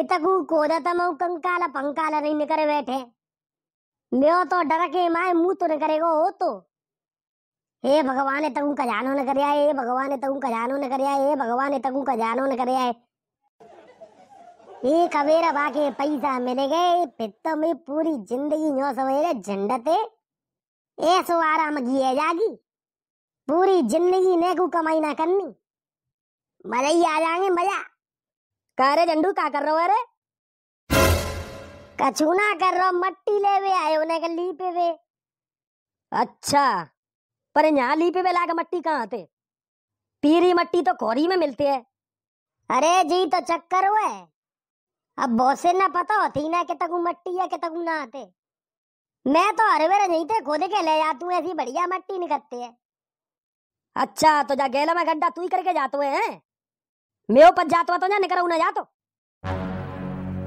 इतकू रही बैठे मेो तो डर माए मुंह तो निकरेगो हो तो हे भगवान खजानो न हे भगवान खजानो न हे भगवान खजानो न कर बाके पैसा मिले गए पित्त में पूरी जिंदगी नो सवेरे झंडते ऐसो आराम जागी पूरी जिंदगी ने को कमाई ना करनी मजा ही आ जाएंगे मजा का रे झंडू का कर रहो अरे कछुना कर रहो मट्टी ले वे आए उन्हें का लीपे वे अच्छा पर यहाँ लीपे वे लाग मट्टी कहाँ थे पीरी मट्टी तो कोरी में मिलती है अरे जी तो चक्कर हुए अब बोसे ना पता होती ना कि तकू मट्टी है कि तकू ना आते मैं तो हर बेर नहीं थे खोदे के ले तू ऐसी बढ़िया मट्टी निकलती है अच्छा तो जा गेला में गड्ढा तू ही करके जाते हुए हैं मैं ऊपर जात हुआ तो ना तो निकल ना जातो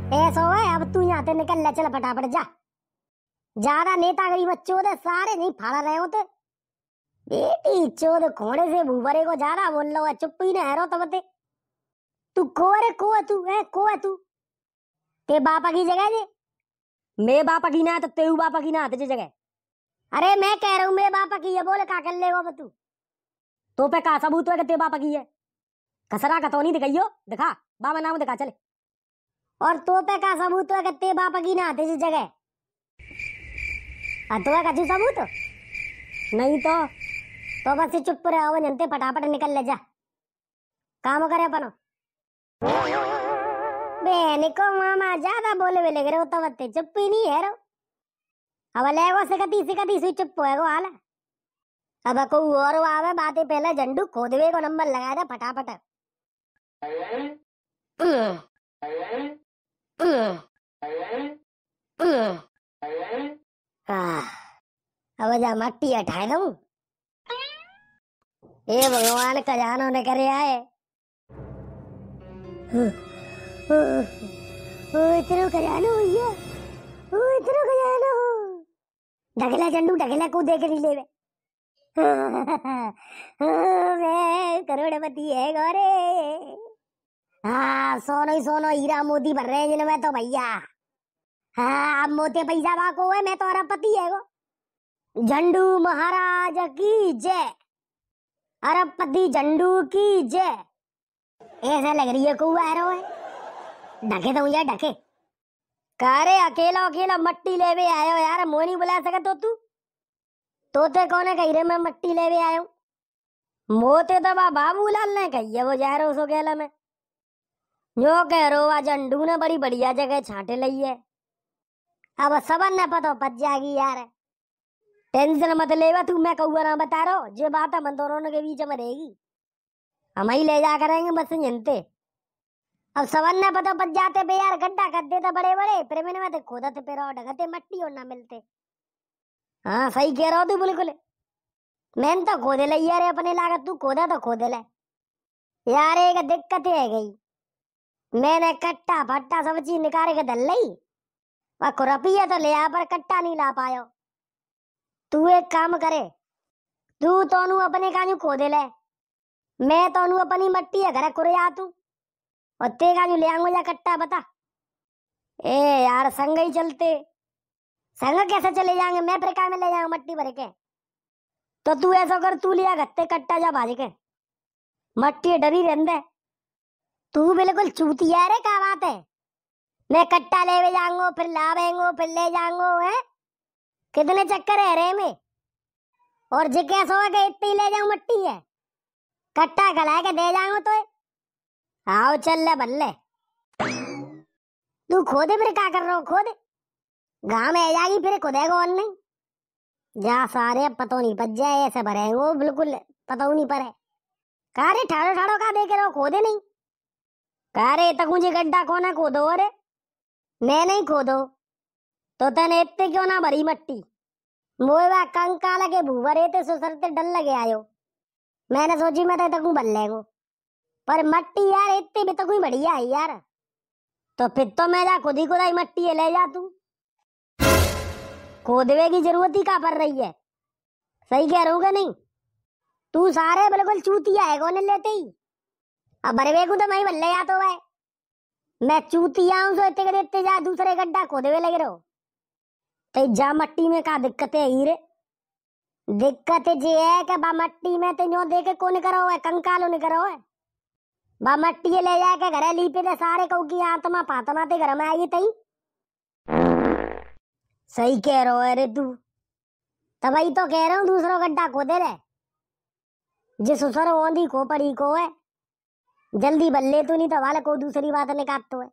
तो ऐसा हो अब तू यहाँ से निकल ले चल फटाफट जा ज्यादा नेता गरीब चोद सारे नहीं फाड़ा रहे होते बेटी चोद घोड़े से भूबरे को ज्यादा बोल लो चुप ही ना हैरो तब तो ते तू को रे को है तू है को है तू ते बापा की जगह जे मैं बापा की ना तो तेरू बापा की ना तुझे जगह अरे मैं कह रहा हूँ मैं बापा की है बोले का कर लेगा तू तो पे का सबूत है कि ते बापा की है खसरा का तो नहीं दिखाइयो दिखा बाबा नाम दिखा चले और तोपे का सबूत है कत्ते बाप की ना तेजी जगह आ तो का जी सबूत नहीं तो तो बस चुप रहे हो जनते तो फटाफट निकल ले जा काम करे अपन बहन को मामा ज्यादा बोले वे लग रहे हो तब तो चुप ही नहीं है रो अब लेगो से कती से कती सुई चुप होएगो हाल अब को और आवे बातें पहले झंडू खोदवे को नंबर लगा दे फटाफट Ugh. Ugh. Ugh. अब जा मट्टी हटाए ना ये भगवान का खजानों ने करे आए इतनो खजानो भैया ओ इतनो खजानो ढगला चंडू ढगला को देख नहीं लेवे मैं करोड़पति है गौरे हाँ सोनो ही सोनो हीरा मोती भर रहे हैं मैं तो भैया हाँ अब मोते पैसा बाको है मैं तो अरबपति है वो झंडू महाराज की जय अरबपति झंडू की जय ऐसा लग रही है कुआ है ढके तो मुझे ढके कारे अकेला अकेला मट्टी लेवे आयो यार मोह नहीं बुला सका तो तू तोते कौन है कही रहे मैं मट्टी लेवे आयो मोते तो बाबूलाल ने कही है वो जा रहा हूँ सो कहला मैं यो कह रो आज अंडू ने बड़ी बढ़िया जगह छाटे लई है अब सबन ने पता पच जाएगी यार टेंशन मत लेवा तू मैं कहूँ ना बता रो जो बात हम दोनों के बीच में रहेगी हम ही ले जा करेंगे बस जनते अब सबन ने पता पच जाते पे यार गड्ढा कर देते तो बड़े बड़े प्रेमिन में तो खोदते पे रहो ढगते मट्टी और ना मिलते हाँ सही कह रहा हो तू बिल्कुल मैंने तो खोदे लिया यार अपने लागत तू खोदा तो खोदे ले यार एक दिक्कत है गई मैंने कट्टा फट्टा सब्जी निकाल के दल लई और खुरपिया तो ले आ पर कट्टा नहीं ला पायो तू एक काम करे तू तोनू अपने काजू खोदे ले मैं तोनू अपनी मट्टी है घर कुरे आ तू और ते काजू ले आऊंगा या कट्टा बता ए यार संग ही चलते संग कैसे चले जाएंगे मैं फिर काय में ले जाऊंगा मट्टी भर के तो तू ऐसा कर तू लिया गत्ते कट्टा जा भाज के मट्टी डरी रहने तू बिल्कुल चूतिया रे का बात है मैं कट्टा ले जाऊंगो फिर लावेंगो फिर ले जाऊंगो है कितने चक्कर है रे में और जिज्ञास होगा कि इतनी ले जाऊं मट्टी है कट्टा गला के दे जाऊंगा तो आओ चल ले बल्ले तू खोदे फिर क्या कर रहा हो खोदे गांव में जाएगी फिर खुदेगा और नहीं जा सारे पतो नहीं पज जाए ऐसे भरेंगे बिल्कुल पता नहीं पर है कहा रे ठाड़ो ठाड़ो का देख रहे हो खोदे नहीं का रे तक तो मुझे गड्ढा कोना खोदो अरे मैं नहीं खोदो तो तन तो इतने क्यों ना भरी मट्टी मोएवा कंका लगे भूवरे तो ते सुसरते डल लगे आयो मैंने सोची मैं तक बल लेगो पर मट्टी यार इतनी भी तक बढ़िया है यार तो फिर तो मैं जा खुद ही खुदाई मट्टी ले जा तू खोदवे की जरूरत ही कहा पड़ रही है सही कह रहा हूँ नहीं तू सारे बिल्कुल चूतिया है कौन लेते ही बरवे को तो मैं बल्ले या तो है मैं चूतिया हूं सो इतने देते जा दूसरे गड्ढा खोदवे लगे रहो ते जा मट्टी में का दिक्कत है हीरे दिक्कत जे है के बा मट्टी में ते यो देखे कौन करो है कंकाल उन करो है बा मट्टी ले जा जाके घरे लीपे दे सारे कहू की आत्मा पातमा ते घर में आई तई सही कह रहो है रे तू तबई तो कह रहा हूं दूसरा गड्ढा खोदे रे जे सुसर ओंदी खोपड़ी को है जल्दी बल्ले तो नहीं तो वाले को दूसरी बात ने काट तो है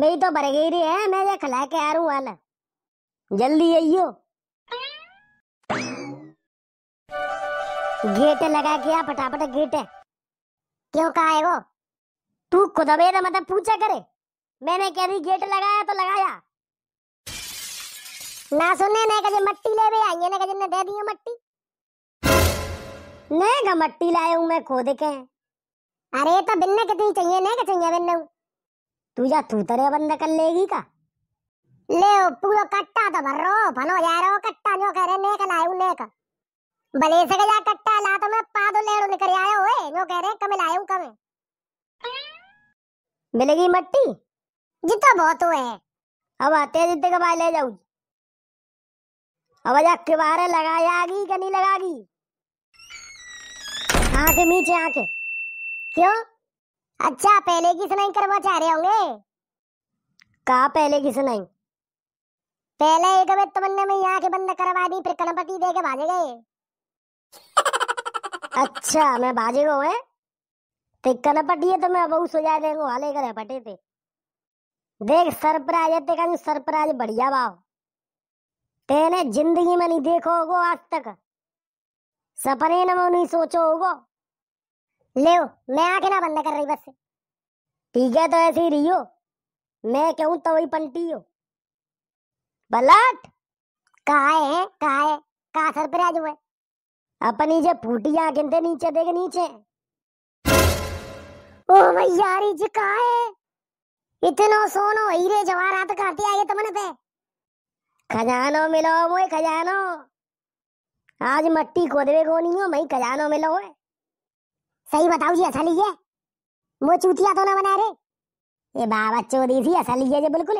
मेरी तो बरगेरी है मैं ये खिला के आ रू वाला जल्दी आइयो गेट लगा के फटाफट गेट है क्यों कहा है वो तू खुद ना मतलब पूछा करे मैंने कह दी गेट लगाया तो लगाया ना सुने ना कजे मट्टी ले आई ने ना ने दे दी मट्टी नए गमट्टी लाए हूं मैं खोद के अरे तो बिन्ने कितनी चाहिए नए का चाहिए बिन्ने तू जा तू तरह बंद कर लेगी का ले ओ पूरो कट्टा तो भर रो फनो जा रहो कट्टा जो कह रहे नेक लाए नेक भले से गया कट्टा ला तो मैं पादो लेड़ो निकल आयो ओए जो कह रहे कम लाए हूं कम मिलेगी मट्टी जितना बहुत हुए है अब आते हैं के बाद ले जाऊं अब जा किबारे लगाया आगी कि नहीं लगागी आगे नीचे आके क्यों अच्छा पहले की सुनाई करवा चाह रहे होंगे कहा पहले की सुनाई पहले एक बार तमन्ने में यहाँ के बंद करवा दी फिर गणपति दे के भाजे गए अच्छा मैं भाजे गो है ते तो कनपटी है तो मैं बहुत सुझा देंगे वाले करे पटे थे देख सरप्राइज ते कहीं सरप्राइज बढ़िया बाव तेने जिंदगी में नहीं देखो होगो आज तक सपने में नहीं सोचो होगो ले ओ, मैं आंखें ना बंद कर रही बस ठीक है तो ऐसे ही रही हो मैं क्यों तो वही पंटी हो बलट कहा है कहा है कहा सर पर आज हुए अपनी नीचे फूटी आंखें थे नीचे देख नीचे ओ भाई यार ये जी कहा है इतनो सोनो हीरे जवाहरात खाते आगे तुमने पे खजानो मिलो वो खजानो आज मट्टी खोदवे को नहीं हो भाई खजानो मिलो है सही बताओ जी असली है वो चूतिया तो ना बना रे ये बाबा चोरी थी असली है जी बिल्कुल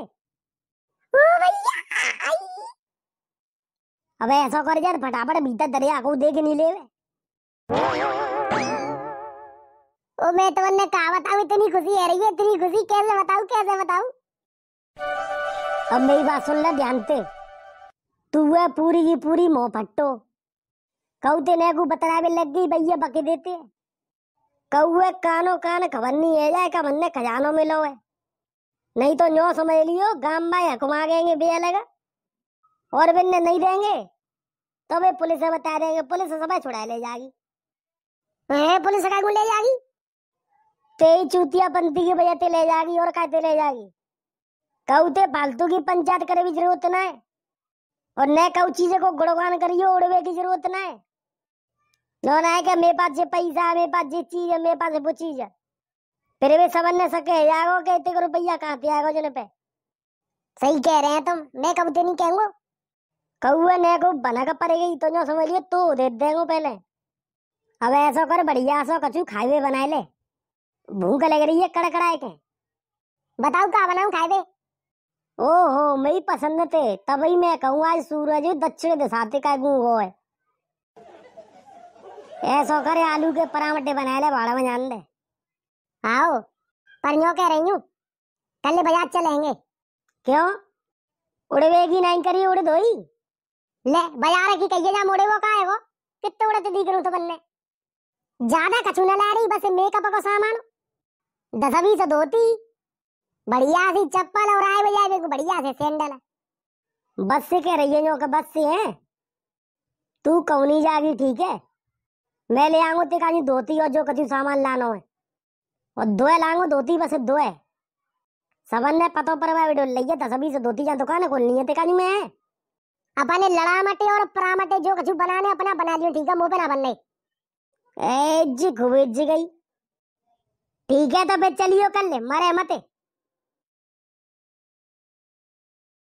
अबे ऐसा कर यार फटाफट भीतर दरिया को देख नहीं ले ओ मैं तो तुमने कहा बताऊं इतनी खुशी है रही है इतनी खुशी कैसे बताऊं कैसे बताऊं अब मेरी बात सुन ले ध्यान से तू है पूरी की पूरी मोह फट्टो कहू तेने को बतरावे लग गई भैया बके देते हैं कौए कानो कान खबरनी है जाए कबन्ने खजानो मिलो है नहीं तो न्यो समझ लियो गाम भाई हकुमा गएंगे बे लगा और बिन्ने नहीं देंगे तो वे पुलिस से बता देंगे पुलिस सब छुड़ा ले जाएगी है पुलिस का ले जाएगी तेई चूतिया पंथी की वजह से ले जाएगी और कहते ले जाएगी कहते फालतू की पंचायत करे भी जरूरत ना है और न कहू चीजें को गुड़गान करियो उड़वे की जरूरत ना है लोन आएगा मेरे पास जे पैसा है मेरे पास जे चीज है मेरे पास वो चीज है फिर भी समझ नहीं सके जागो के इतने रुपया कहाँ पे आएगा जने पे सही कह रहे हैं तुम मैं कब दे नहीं कहूँगा कौए ने को बना का पड़ेगा ही तो जो समझ लियो तो दे देंगे पहले अब ऐसा कर बढ़िया सो कछु खाई हुए बनाए ले भूख लग रही है कड़कड़ाए के बताओ क्या बनाऊं खाए दे ओहो मेरी पसंद थे तभी मैं कहूँ आज सूरज दक्षिण दिशा का गूंगो है ऐसो करे आलू के परामठे बनाए ले बाड़ा में जान दे आओ पर यो कह रही हूँ कल बाजार चलेंगे क्यों उड़वेगी नहीं करी उड़ दोई ले बाजार की कहिए जा मोड़े वो का है वो कितने उड़े तो करूँ तो बनने ज्यादा कछु ला रही बस मेकअप का सामान दसवीं से धोती बढ़िया सी चप्पल और आए बजाय मेरे बढ़िया से सैंडल बस से कह रही है जो बस से है तू कौनी जागी ठीक है मैं ले आऊंगा ते काजी धोती और जो कछु सामान लानो है और दो है लाऊंगा धोती बस दो है सबन ने पतो पर वीडियो लिया था सभी से धोती जा दुकान खोलनी है ते काजी मैं अपने लड़ा मटे और परा मटे जो कछु बनाने अपना बना लियो ठीक है मुंह पे ना बनने ए जी खुबेज जी गई ठीक है तो फिर चलियो कल ले मरे मते